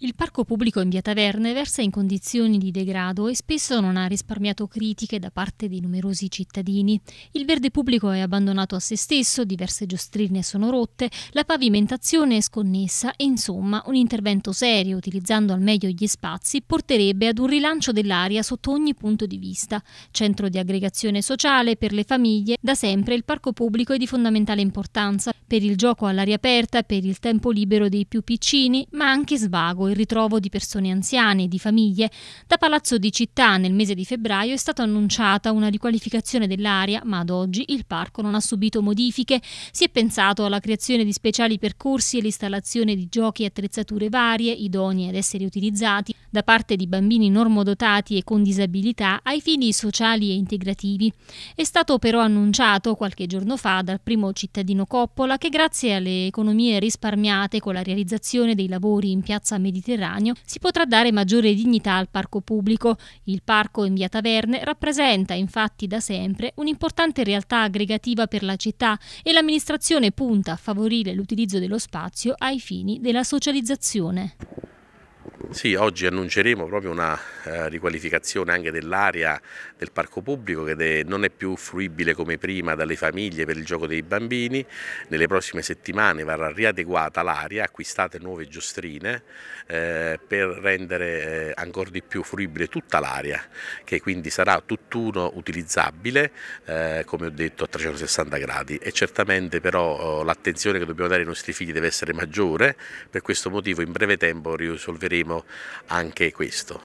Il parco pubblico in via Taverne versa in condizioni di degrado e spesso non ha risparmiato critiche da parte di numerosi cittadini. Il verde pubblico è abbandonato a se stesso, diverse giostrine sono rotte, la pavimentazione è sconnessa e insomma un intervento serio utilizzando al meglio gli spazi porterebbe ad un rilancio dell'area sotto ogni punto di vista. Centro di aggregazione sociale per le famiglie, da sempre il parco pubblico è di fondamentale importanza per il gioco all'aria aperta, per il tempo libero dei più piccini, ma anche svago il ritrovo di persone anziane, e di famiglie, da Palazzo di Città nel mese di febbraio è stata annunciata una riqualificazione dell'area, ma ad oggi il parco non ha subito modifiche. Si è pensato alla creazione di speciali percorsi e l'installazione di giochi e attrezzature varie, idonee ad essere utilizzati, da parte di bambini normodotati e con disabilità ai fini sociali e integrativi. È stato però annunciato qualche giorno fa dal primo cittadino Coppola che grazie alle economie risparmiate con la realizzazione dei lavori in piazza Mediterraneo si potrà dare maggiore dignità al parco pubblico. Il parco in via Taverne rappresenta infatti da sempre un'importante realtà aggregativa per la città e l'amministrazione punta a favorire l'utilizzo dello spazio ai fini della socializzazione. Sì, oggi annunceremo proprio una eh, riqualificazione anche dell'area del parco pubblico che non è più fruibile come prima dalle famiglie per il gioco dei bambini. Nelle prossime settimane verrà riadeguata l'area, acquistate nuove giostrine eh, per rendere eh, ancora di più fruibile tutta l'area che quindi sarà tutt'uno utilizzabile eh, come ho detto a 360 gradi e certamente però oh, l'attenzione che dobbiamo dare ai nostri figli deve essere maggiore, per questo motivo in breve tempo risolveremo vedremo anche questo.